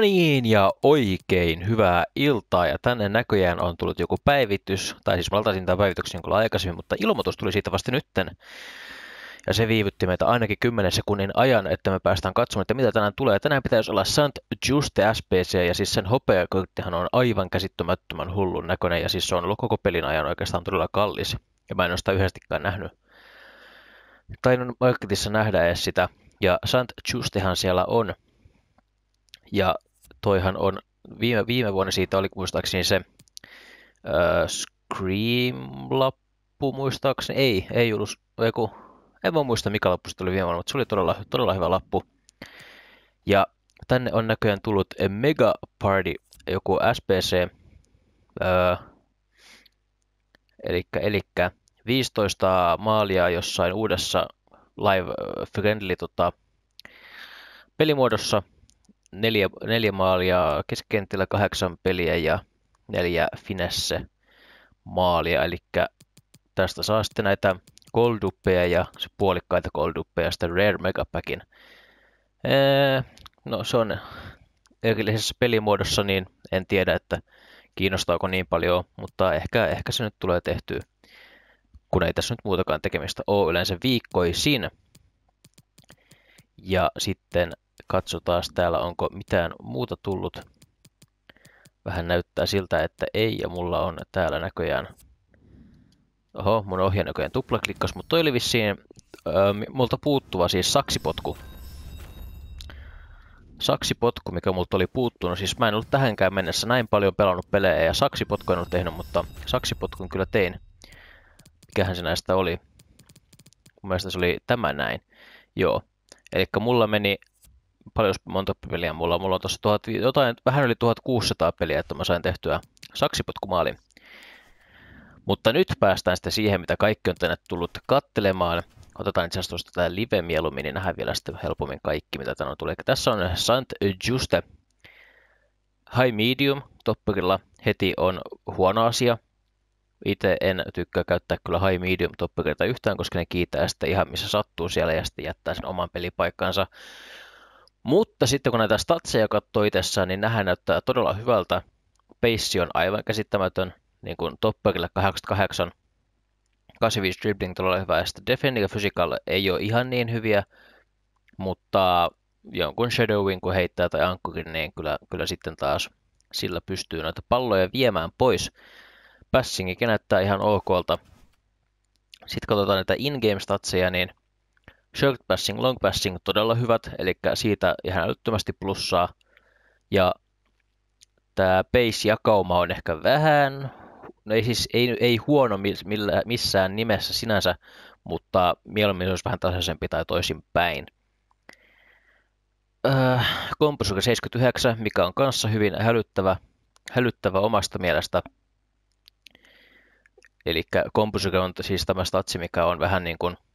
No niin, ja oikein hyvää iltaa, ja tänne näköjään on tullut joku päivitys, tai siis valtaisin tämän päivityksen jonkun aikaisemmin, mutta ilmoitus tuli siitä vasta nytten, ja se viivytti meitä ainakin 10 sekunnin ajan, että me päästään katsomaan, että mitä tänään tulee. Tänään pitäisi olla Sant Juste SPC, ja siis sen hopeakorttihan on aivan käsittämättömän hullun näköinen, ja siis se on ollut koko pelin ajan oikeastaan todella kallis, ja mä en ole sitä yhdestikään nähnyt. Tainnut marketissa nähdä edes sitä, ja Sant Justehan siellä on, ja toihan on, viime, viime vuonna siitä oli muistaakseni se äh, Scream-lappu, muistaakseni, ei, ei ollut, ei kun, en voi muista mikä lappu se viime vuonna, mutta se oli todella, todella hyvä lappu. Ja tänne on näköjään tullut a e Mega Party, joku SPC, öö, elikkä, elikkä 15 maalia jossain uudessa live friendly tota, pelimuodossa, neljä, neljä maalia, keskikentällä kahdeksan peliä ja neljä finesse maalia, eli tästä saa sitten näitä golduppeja ja se puolikkaita golduppeja sitten Rare Megapackin. Ee, no se on erillisessä pelimuodossa, niin en tiedä, että kiinnostaako niin paljon, mutta ehkä, ehkä se nyt tulee tehtyä, kun ei tässä nyt muutakaan tekemistä ole yleensä viikkoisin. Ja sitten Katsotaan täällä onko mitään muuta tullut. Vähän näyttää siltä, että ei ja mulla on täällä näköjään... Oho, mun ohje näköjään tuplaklikkas, mutta toi oli vissiin öö, multa puuttuva siis saksipotku. Saksipotku, mikä multa oli puuttunut. Siis mä en ollut tähänkään mennessä näin paljon pelannut pelejä ja saksipotku en ollut tehnyt, mutta saksipotkun kyllä tein. Mikähän se näistä oli? Mun mielestä se oli tämä näin. Joo. Eli mulla meni paljon monta peliä mulla on. Mulla on tuossa tuhat, jotain, vähän yli 1600 peliä, että mä sain tehtyä saksipotkumaalin. Mutta nyt päästään sitten siihen, mitä kaikki on tänne tullut kattelemaan. Otetaan itse asiassa tuosta tämä live mieluummin, niin nähdään vielä sitten helpommin kaikki, mitä tänne on tullut. tässä on Sant Juste High Medium toppikilla heti on huono asia. Itse en tykkää käyttää kyllä High Medium toppikilta yhtään, koska ne kiitää sitä ihan missä sattuu siellä ja sitten jättää sen oman pelipaikkansa. Mutta sitten kun näitä statseja katsoo itsessään, niin nähän näyttää todella hyvältä. Pace on aivan käsittämätön, niin kuin Topperille 88, 85 dribbling todella hyvä, ja sitten Defending Physical ei ole ihan niin hyviä, mutta jonkun shadowin kun heittää tai ankkukin, niin kyllä, kyllä sitten taas sillä pystyy näitä palloja viemään pois. Passingikin näyttää ihan okolta. Sitten katsotaan näitä in-game statseja, niin short passing, long passing todella hyvät, eli siitä ihan älyttömästi plussaa. Ja tämä pace jakauma on ehkä vähän, no ei siis ei, ei huono millä, missään nimessä sinänsä, mutta mieluummin se olisi vähän tasaisempi tai toisinpäin. Öö, Komposuke 79, mikä on kanssa hyvin hälyttävä, hälyttävä omasta mielestä. Eli Komposuke on siis tämä statsi, mikä on vähän niin kuin –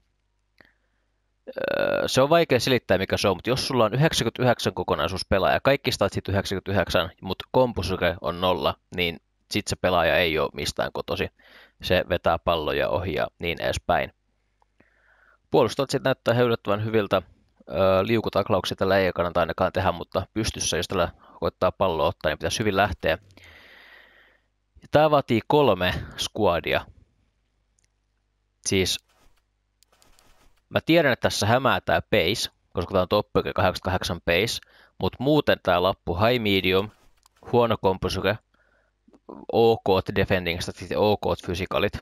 se on vaikea selittää, mikä se on, mutta jos sulla on 99 kokonaisuus pelaaja, kaikki statsit 99, mutta kompusyke on nolla, niin sit se pelaaja ei ole mistään kotosi. Se vetää palloja ohi ja niin edespäin. Puolustatsit näyttää höylättävän hyviltä. Liukutaklauksia tällä ei kannata ainakaan tehdä, mutta pystyssä, jos tällä koittaa pallo ottaa, niin pitäisi hyvin lähteä. Tämä vaatii kolme squadia. Siis Mä tiedän, että tässä hämää tämä pace, koska tämä on top 88 pace, mutta muuten tämä lappu high medium, huono komposyke, ok defending statit, ok physicalit.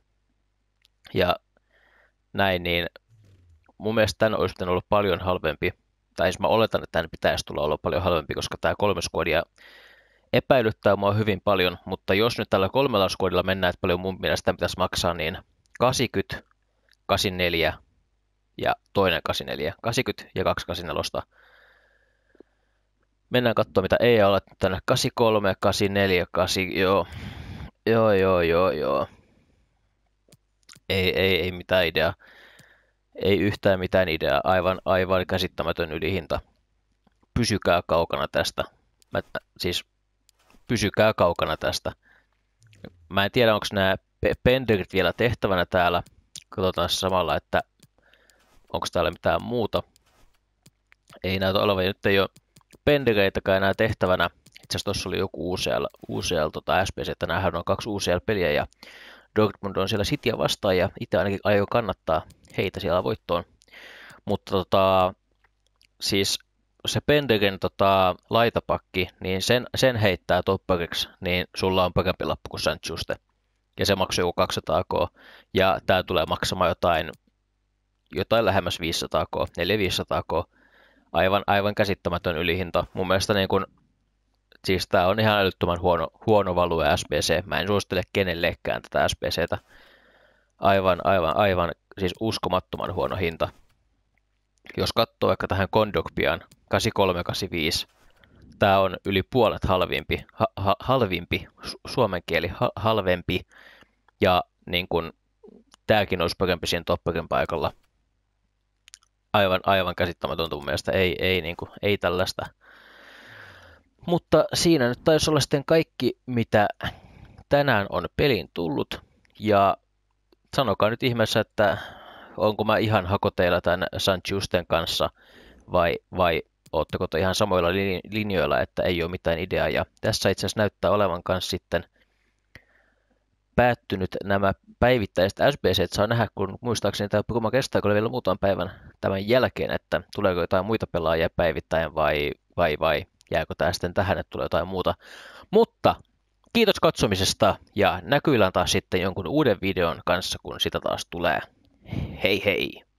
Ja näin, niin mun mielestä tämän olisi pitänyt olla paljon halvempi. Tai siis mä oletan, että tämän pitäisi tulla olla paljon halvempi, koska tämä kolme koodia epäilyttää mua hyvin paljon, mutta jos nyt tällä kolmella skuodilla mennään, että paljon mun mielestä pitäisi maksaa, niin 80, 84, ja toinen 84, 80 ja 284. Mennään katsomaan, mitä ei ole tänne. 83, 84, 8, joo. Joo, joo, joo, joo. Ei, ei, ei mitään ideaa. Ei yhtään mitään ideaa. Aivan, aivan käsittämätön ylihinta. Pysykää kaukana tästä. Mä, siis pysykää kaukana tästä. Mä en tiedä, onko nämä Pendrit vielä tehtävänä täällä. Katsotaan samalla, että onko täällä mitään muuta. Ei näytä olevan, nyt ei ole pendereitäkään enää tehtävänä. Itse asiassa tuossa oli joku UCL, UCL tota SPC, että näähän on kaksi UCL-peliä ja Dortmund on siellä Cityä vastaan ja itse ainakin aion kannattaa heitä siellä voittoon. Mutta tota, siis se Penderin tota, laitapakki, niin sen, sen heittää toppariksi, niin sulla on parempi lappu kuin Sanchuste. Ja se maksoi joku 200 k. Ja tämä tulee maksamaan jotain jotain lähemmäs 500k, 400-500k. Aivan, aivan käsittämätön ylihinta. Mun mielestä niin kun, siis tämä on ihan älyttömän huono, huono value SBC. Mä en suosittele kenellekään tätä SBCtä. Aivan, aivan, aivan, siis uskomattoman huono hinta. Jos katsoo vaikka tähän Kondokpian 8385, tämä on yli puolet halvimpi, ha, ha, halvimpi, suomen kieli ha, halvempi, ja niin kun, tämäkin olisi parempi siinä top paikalla aivan, aivan käsittämätön mun mielestä. Ei, ei, niin kuin, ei tällaista. Mutta siinä nyt taisi olla sitten kaikki, mitä tänään on peliin tullut. Ja sanokaa nyt ihmeessä, että onko mä ihan hakoteilla tämän San Justen kanssa vai, vai ootteko ihan samoilla linjoilla, että ei ole mitään ideaa. Ja tässä itse asiassa näyttää olevan kanssa sitten – päättynyt nämä päivittäiset SBC, saa nähdä, kun muistaakseni tämä Puma kestää kyllä vielä muutaman päivän tämän jälkeen, että tuleeko jotain muita pelaajia päivittäin vai, vai, vai jääkö tämä sitten tähän, että tulee jotain muuta. Mutta kiitos katsomisesta ja näkyillään taas sitten jonkun uuden videon kanssa, kun sitä taas tulee. Hei hei!